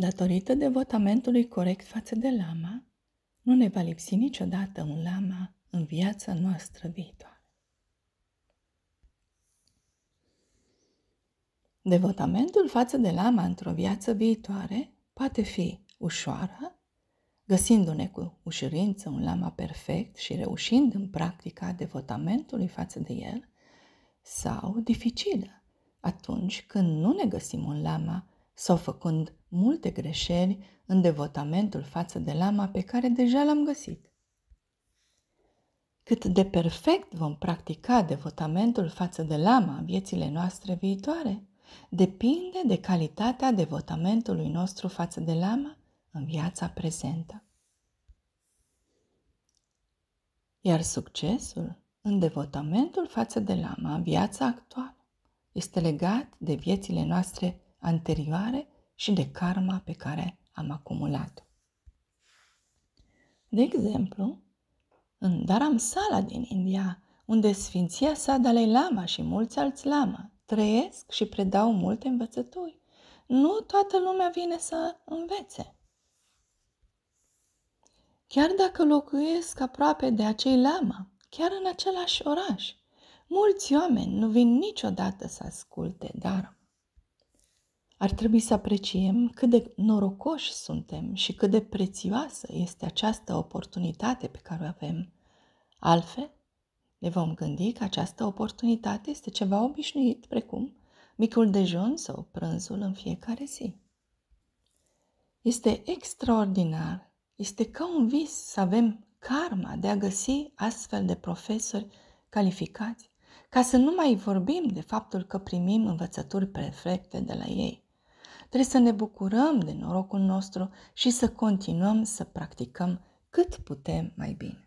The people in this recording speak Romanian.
Datorită devotamentului corect față de lama, nu ne va lipsi niciodată un lama în viața noastră viitoare. Devotamentul față de lama într-o viață viitoare poate fi ușoară, găsindu-ne cu ușurință un lama perfect și reușind în practica devotamentului față de el, sau dificilă, atunci când nu ne găsim un lama sau făcând multe greșeli în devotamentul față de lama pe care deja l-am găsit. Cât de perfect vom practica devotamentul față de lama în viețile noastre viitoare, depinde de calitatea devotamentului nostru față de lama în viața prezentă. Iar succesul în devotamentul față de lama în viața actuală este legat de viețile noastre anterioare și de karma pe care am acumulat. De exemplu, în Dharamsala din India, unde Sfinția sa Dalai Lama și mulți alți lama trăiesc și predau multe învățături, nu toată lumea vine să învețe. Chiar dacă locuiesc aproape de acei lama, chiar în același oraș, mulți oameni nu vin niciodată să asculte darul ar trebui să apreciem cât de norocoși suntem și cât de prețioasă este această oportunitate pe care o avem. Altfel, ne vom gândi că această oportunitate este ceva obișnuit, precum micul dejun sau prânzul în fiecare zi. Este extraordinar, este ca un vis să avem karma de a găsi astfel de profesori calificați, ca să nu mai vorbim de faptul că primim învățături perfecte de la ei. Trebuie să ne bucurăm de norocul nostru și să continuăm să practicăm cât putem mai bine.